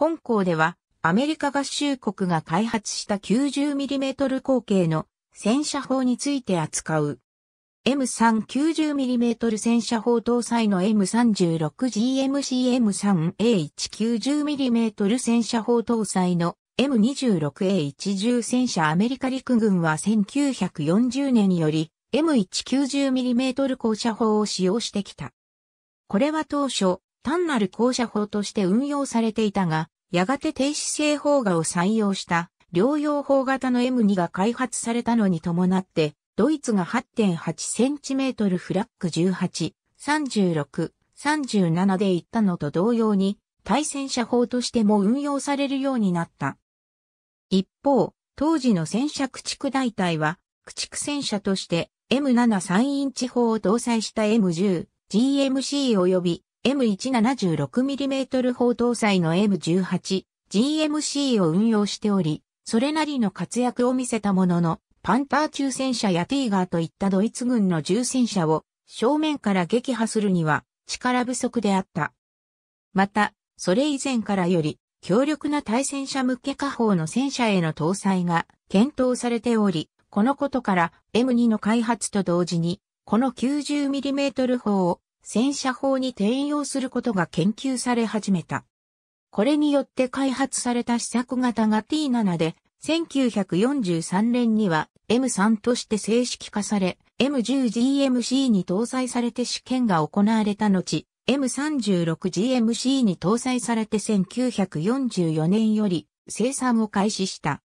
本校では、アメリカ合衆国が開発した 90mm 口径の戦車砲について扱う。M390mm 戦車砲搭載の M36GMCM3A190mm 戦車砲搭載の M26A110 戦車アメリカ陸軍は1940年より M190mm 高射砲を使用してきた。これは当初、単なる降車法として運用されていたが、やがて停止性砲画を採用した療養砲型の M2 が開発されたのに伴って、ドイツが 8.8cm フラッグ18、36、37で行ったのと同様に、対戦車法としても運用されるようになった。一方、当時の戦車駆逐大隊は、駆逐戦車として M73 インチ砲を搭載した M10、GMC 及び M176mm 砲搭載の M18、GMC を運用しており、それなりの活躍を見せたものの、パンター中戦車やティーガーといったドイツ軍の重戦車を正面から撃破するには力不足であった。また、それ以前からより強力な対戦車向け火砲の戦車への搭載が検討されており、このことから M2 の開発と同時に、この 90mm 砲を戦車砲に転用することが研究され始めた。これによって開発された試作型が T7 で、1943年には M3 として正式化され、M10GMC に搭載されて試験が行われた後、M36GMC に搭載されて1944年より生産を開始した。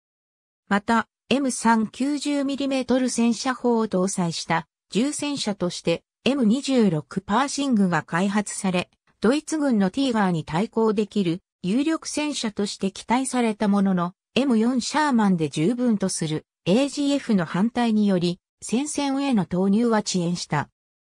また、M390mm 戦車砲を搭載した重戦車として M26 パーシングが開発され、ドイツ軍のティーガーに対抗できる有力戦車として期待されたものの、M4 シャーマンで十分とする AGF の反対により、戦線への投入は遅延した。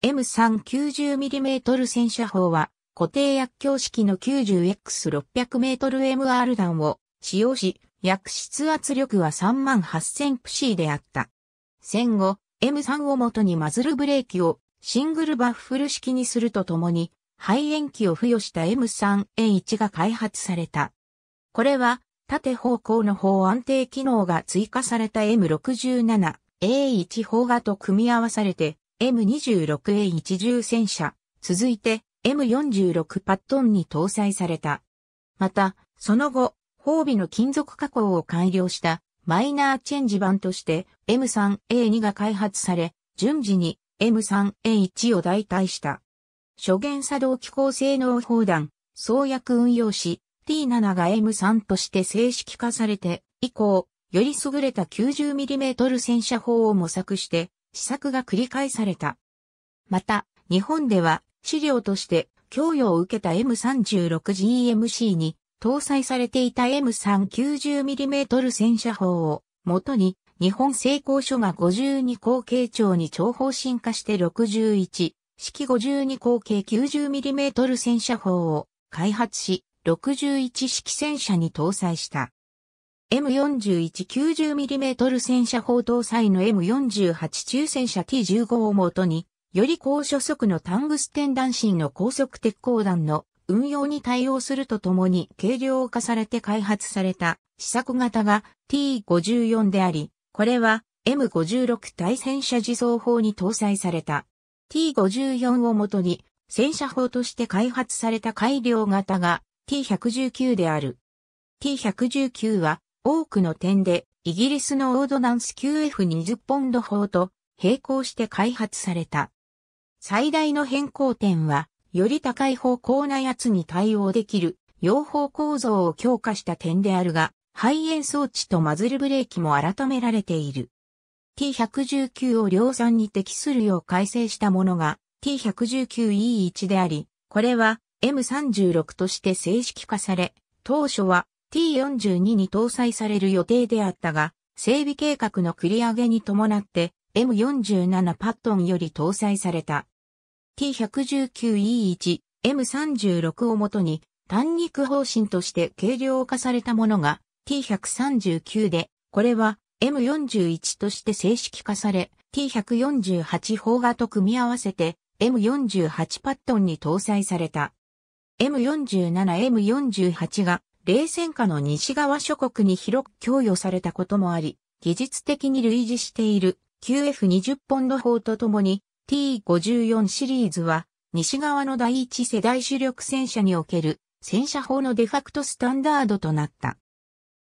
M390mm 戦車砲は、固定薬莢式の 90X600mmR 弾を使用し、薬質圧力は3万8000プシーであった。戦後、M3 を元にマズルブレーキをシングルバッフル式にするとともに、肺炎機を付与した M3A1 が開発された。これは、縦方向の方安定機能が追加された M67A1 方がと組み合わされて、M26A1 重戦車、続いて M46 パットンに搭載された。また、その後、褒美の金属加工を改良したマイナーチェンジ版として M3A2 が開発され、順次に M3A1 を代替した。初元作動機構性能砲弾、創薬運用し、T7 が M3 として正式化されて、以降、より優れた 90mm 戦車砲を模索して、試作が繰り返された。また、日本では、資料として供与を受けた M36GMC に搭載されていた M390mm 戦車砲を元に日本成功書が52口径長に長方進化して61、式52口径 90mm 戦車砲を開発し、61式戦車に搭載した。M4190mm 戦車砲搭載の M48 中戦車 T15 をもとに、より高初速のタングステン弾身の高速鉄鋼弾の運用に対応するとともに軽量化されて開発された試作型が T54 であり、これは M56 対戦車自走砲に搭載された T54 をもとに戦車砲として開発された改良型が T119 である。T119 は多くの点でイギリスのオードナンス QF20 ポンド砲と並行して開発された。最大の変更点は、より高い方向なやつに対応できる、用法構造を強化した点であるが、排煙装置とマズルブレーキも改められている。T119 を量産に適するよう改正したものが T119E1 であり、これは M36 として正式化され、当初は T42 に搭載される予定であったが、整備計画の繰り上げに伴って M47 パットンより搭載された。T119E1、M36 をもとに単肉方針として軽量化されたものが T139 で、これは M41 として正式化され、T148 砲画と組み合わせて M48 パットンに搭載された。M47、M48 が冷戦下の西側諸国に広く供与されたこともあり、技術的に類似している QF20 ポンド砲とともに T54 シリーズは西側の第一世代主力戦車における戦車砲のデファクトスタンダードとなった。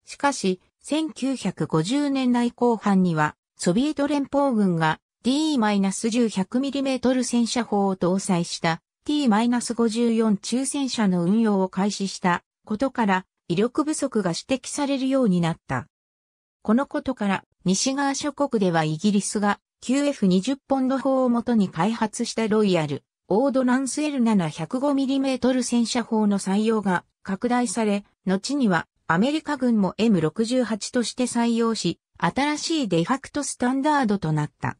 しかし、1950年代後半には、ソビエト連邦軍が D-10100mm 戦車砲を搭載した T-54 中戦車の運用を開始したことから威力不足が指摘されるようになった。このことから西側諸国ではイギリスが QF20 ポンド砲をもとに開発したロイヤル、オードランス L7 105mm 戦車砲の採用が拡大され、後にはアメリカ軍も M68 として採用し、新しいデファクトスタンダードとなった。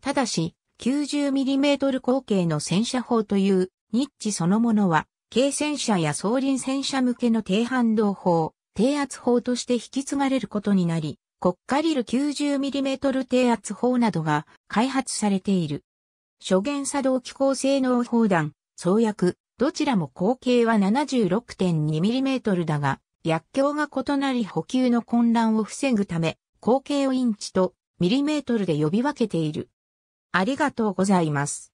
ただし、90mm 口径の戦車砲というニッチそのものは、軽戦車や装輪戦車向けの低反動砲、低圧砲として引き継がれることになり、国家リル 90mm 低圧砲などが開発されている。初言作動機構性能砲弾、創薬、どちらも口径は 76.2mm だが、薬莢が異なり補給の混乱を防ぐため、口径をインチとミリメートルで呼び分けている。ありがとうございます。